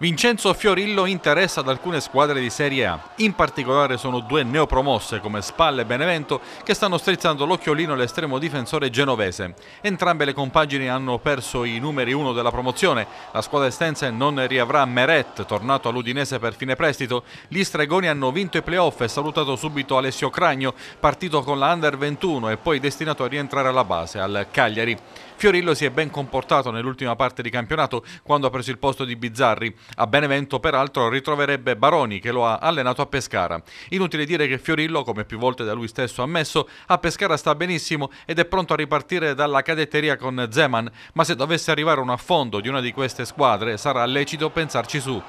Vincenzo Fiorillo interessa ad alcune squadre di Serie A, in particolare sono due neopromosse come Spalle e Benevento che stanno strizzando l'occhiolino all'estremo difensore genovese. Entrambe le compagini hanno perso i numeri 1 della promozione, la squadra estense non riavrà Meret, tornato all'Udinese per fine prestito, gli stregoni hanno vinto i playoff e salutato subito Alessio Cragno, partito con la Under 21 e poi destinato a rientrare alla base, al Cagliari. Fiorillo si è ben comportato nell'ultima parte di campionato quando ha preso il posto di Bizzarri. A Benevento, peraltro, ritroverebbe Baroni che lo ha allenato a Pescara. Inutile dire che Fiorillo, come più volte da lui stesso ammesso, a Pescara sta benissimo ed è pronto a ripartire dalla cadetteria con Zeman, ma se dovesse arrivare un affondo di una di queste squadre sarà lecito pensarci su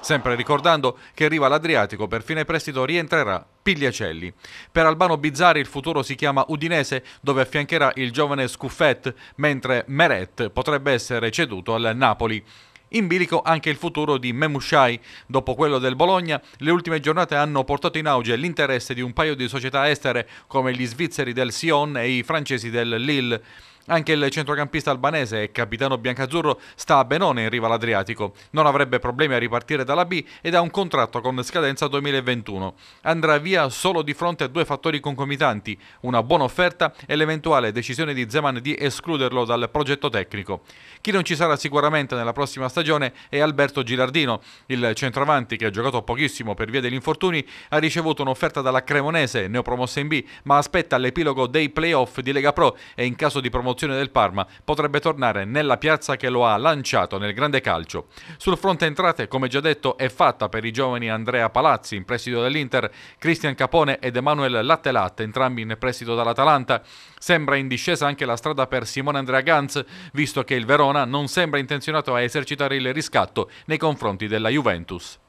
sempre ricordando che arriva l'Adriatico per fine prestito rientrerà Pigliacelli. Per Albano Bizzari il futuro si chiama Udinese dove affiancherà il giovane Scuffet, mentre Meret potrebbe essere ceduto al Napoli. In bilico anche il futuro di Memushai. Dopo quello del Bologna, le ultime giornate hanno portato in auge l'interesse di un paio di società estere come gli svizzeri del Sion e i francesi del Lille. Anche il centrocampista albanese e capitano biancazzurro sta a Benone in riva all'Adriatico. Non avrebbe problemi a ripartire dalla B ed ha un contratto con scadenza 2021. Andrà via solo di fronte a due fattori concomitanti, una buona offerta e l'eventuale decisione di Zeman di escluderlo dal progetto tecnico. Chi non ci sarà sicuramente nella prossima stagione è Alberto Girardino. il centravanti che ha giocato pochissimo per via degli infortuni, ha ricevuto un'offerta dalla Cremonese, neopromossa in B, ma aspetta l'epilogo dei playoff di Lega Pro e in caso di promozione promozione del Parma potrebbe tornare nella piazza che lo ha lanciato nel grande calcio. Sul fronte entrate, come già detto, è fatta per i giovani Andrea Palazzi in prestito dell'Inter, Cristian Capone ed Emanuel Lattelatte, entrambi in prestito dall'Atalanta. Sembra in discesa anche la strada per Simone Andrea Ganz, visto che il Verona non sembra intenzionato a esercitare il riscatto nei confronti della Juventus.